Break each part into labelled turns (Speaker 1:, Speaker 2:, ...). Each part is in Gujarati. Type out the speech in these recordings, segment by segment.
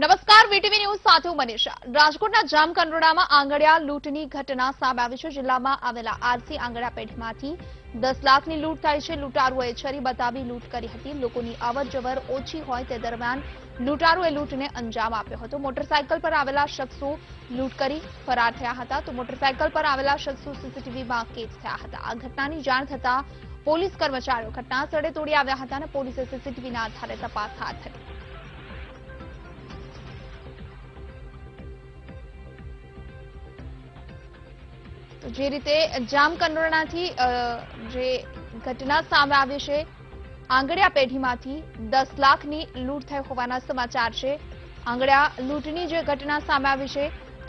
Speaker 1: નમસ્કાર વીટીવી ન્યૂઝ સાથે હું મનીષા રાજકોટના જામકંડોળામાં આંગળિયા લૂંટની ઘટના સામે આવી છે જિલ્લામાં આવેલા આરસી આંગળિયા પેઢમાંથી દસ લાખની લૂંટ થાય છે લૂંટારુઓએ છરી બતાવી લૂંટ કરી હતી લોકોની અવરજવર ઓછી હોય તે દરમિયાન લૂંટારુએ લૂંટને અંજામ આપ્યો હતો મોટરસાયકલ પર આવેલા શખ્સો લૂંટ કરી ફરાર થયા હતા તો મોટરસાયકલ પર આવેલા શખ્સો સીસીટીવીમાં કેદ થયા હતા આ ઘટનાની જાણ થતાં પોલીસ કર્મચારીઓ ઘટના સ્થળે તોડી આવ્યા હતા અને પોલીસે સીસીટીવીના આધારે તપાસ હાથ ધરી જે રીતે જામકંડોરણાથી જે ઘટના સામે આવી છે આંગળિયા પેઢીમાંથી દસ લાખની લૂંટ થઈ હોવાના સમાચાર છે આંગળિયા લૂંટની જે ઘટના સામે આવી છે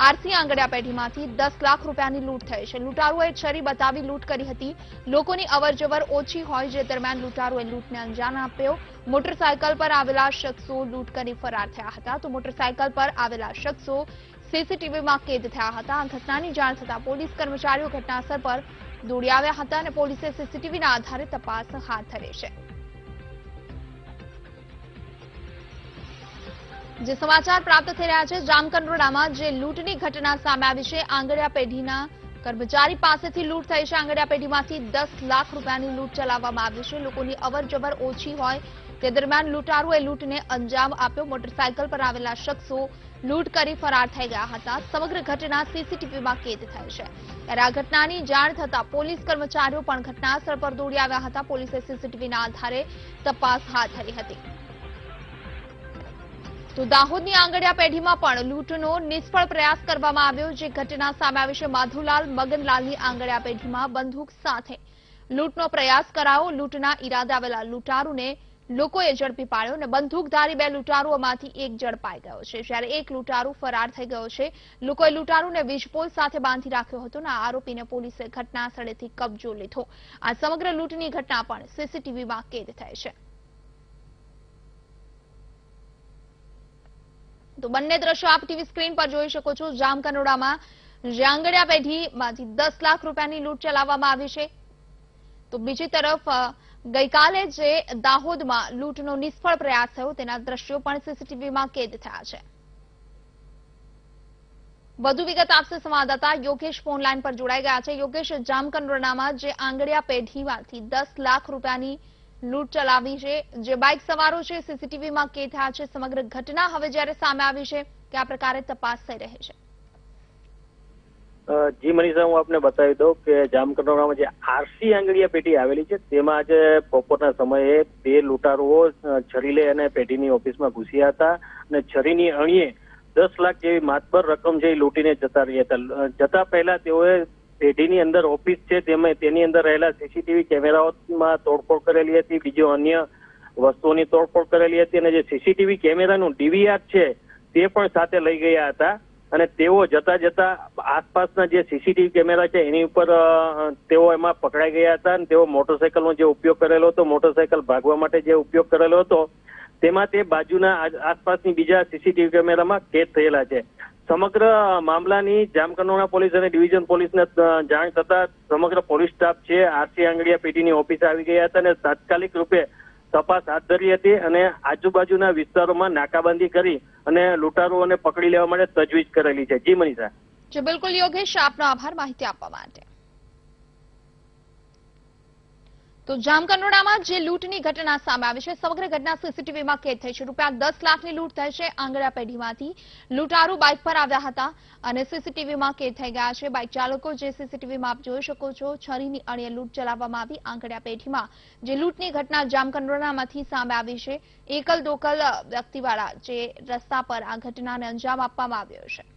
Speaker 1: આરસી આંગળિયા પેઢીમાંથી દસ લાખ રૂપિયાની લૂંટ થઈ છે લૂંટારુઓએ છરી બતાવી લૂંટ કરી હતી લોકોની અવરજવર ઓછી હોય જે દરમિયાન લૂંટારુએ લૂંટને અંજામ આપ્યો મોટરસાયકલ પર આવેલા શખ્સો લૂંટ કરી ફરાર થયા હતા તો મોટરસાયકલ પર આવેલા શખ્સો સીસીટીવીમાં કેદ થયા હતા આ ઘટનાની જાણ થતાં પોલીસ કર્મચારીઓ ઘટનાસ્થળ પર દોડી આવ્યા હતા અને પોલીસે સીસીટીવીના આધારે તપાસ હાથ ધરી છે જે સમાચાર પ્રાપ્ત થઈ રહ્યા છે જામકંડોળામાં જે લૂંટની ઘટના સામે આવી છે આંગળિયા પેઢીના કર્મચારી પાસેથી લૂંટ થઈ છે આંગળિયા પેઢીમાંથી દસ લાખ રૂપિયાની લૂંટ ચલાવવામાં આવી છે લોકોની અવરજવર ઓછી હોય તે દરમિયાન લૂંટારુએ લૂંટને અંજામ આપ્યો મોટરસાયકલ પર આવેલા શખ્સો લૂંટ કરી ફરાર થઈ ગયા હતા સમગ્ર ઘટના સીસીટીવીમાં કેદ થઈ છે ત્યારે આ ઘટનાની જાણ થતાં પોલીસ કર્મચારીઓ પણ ઘટનાસ્થળ પર દોડી આવ્યા હતા પોલીસે સીસીટીવીના આધારે તપાસ હાથ ધરી હતી તો દાહોદની આંગડિયા પેઢીમાં પણ લૂંટનો નિષ્ફળ પ્રયાસ કરવામાં આવ્યો જે ઘટના સામે આવી છે માધુલાલ મગનલાલની આંગડિયા પેઢીમાં બંદૂક સાથે લૂંટનો પ્રયાસ કરાવો લૂંટના ઈરાદા આવેલા લૂંટારુને લોકોએ ઝડપી પાડ્યો અને બંદૂકધારી બે લૂંટારુઓમાંથી એક ઝડપાઈ ગયો છે જ્યારે એક લૂંટારુ ફરાર થઈ ગયો છે લોકોએ લૂંટારુને વીજપોલ સાથે બાંધી રાખ્યો હતો અને આરોપીને પોલીસે ઘટના કબજો લીધો આ સમગ્ર લૂંટની ઘટના પણ સીસીટીવીમાં કેદ થઈ છે તો બંને દ્રશ્યો આપ ટીવી સ્ક્રીન પર જોઈ શકો છો જામકનોડામાં રાંગડિયા પેઢીમાંથી દસ લાખ રૂપિયાની લૂંટ ચલાવવામાં આવી છે તો બીજી તરફ ગઈકાલે જે દાહોદમાં લૂંટનો નિષ્ફળ પ્રયાસ થયો તેના દ્રશ્યો પણ સીસીટીવીમાં કેદ થયા છે વધુ વિગત આપશે સંવાદદાતા યોગેશ ફોનલાઈન પર જોડાઈ ગયા છે યોગેશ જામકંડોરણામાં જે આંગળિયા પેઢીમાંથી દસ લાખ રૂપિયાની લૂંટ ચલાવી છે જે બાઇક સવારો છે સીસીટીવીમાં કેદ થયા છે સમગ્ર ઘટના હવે જ્યારે સામે આવી છે કે આ પ્રકારે તપાસ થઈ રહી છે
Speaker 2: જી મનીષા હું આપને બતાવી દઉં કે જામકંડોરામાં જે આરસી આંગળીયા પેઢી આવેલી છે તેમાં આજે બપોરના સમયે બે લૂંટારુઓ છરીલે અને પેઢીની ઓફિસમાં ઘૂસ્યા હતા અને છરીની અણીએ દસ લાખ જેવી માતબર રકમ જે લૂંટીને જતા રહ્યા હતા જતા પહેલા તેઓએ પેઢીની અંદર ઓફિસ છે તેમાં તેની અંદર રહેલા સીસીટીવી કેમેરાઓમાં તોડફોડ કરેલી હતી બીજો અન્ય વસ્તુઓની તોડફોડ કરેલી હતી અને જે સીસીટીવી કેમેરાનું ડીવીઆર છે તે પણ સાથે લઈ ગયા હતા અને તેઓ જતા જતા આસપાસના જે સીસીટીવી કેમેરા છે એની ઉપર તેઓ એમાં પકડાઈ ગયા હતા અને તેઓ મોટરસાયકલનો જે ઉપયોગ કરેલો હતો મોટરસાયકલ ભાગવા માટે જે ઉપયોગ કરેલો હતો તેમાં તે બાજુના આસપાસની બીજા સીસીટીવી કેમેરામાં કેદ થયેલા છે સમગ્ર મામલાની જામકંડોણા પોલીસ અને ડિવિઝન પોલીસને જાણ થતા સમગ્ર પોલીસ સ્ટાફ છે આરસી આંગડિયા પીટીની ઓફિસ આવી ગયા હતા અને તાત્કાલિક રૂપે તપાસ હાથ ધરી હતી અને આજુબાજુના વિસ્તારોમાં નાકાબંધી કરી અને લૂંટારુઓને પકડી લેવા માટે તજવીજ કરેલી છે જી મનીષા
Speaker 1: બિલકુલ યોગેશ આપનો આભાર માહિતી આપવા માટે તો જામકંડોળામાં જે લૂંટની ઘટના સામે આવી છે સમગ્ર ઘટના સીસીટીવીમાં કેદ થઈ છે રૂપિયા દસ લાખની લૂંટ થઈ છે પેઢીમાંથી લૂંટારૂ બાઇક પર આવ્યા હતા અને સીસીટીવીમાં કેદ થઈ ગયા છે બાઇક ચાલકો જે સીસીટીવીમાં આપ જોઈ શકો છો છરીની અણીએ લૂંટ ચલાવવામાં આવી આંગળાપેઢીમાં જે લૂંટની ઘટના જામકંડોળામાંથી સામે આવી છે એકલ દોકલ વ્યક્તિવાળા જે રસ્તા પર આ ઘટનાને અંજામ આપવામાં આવ્યો છે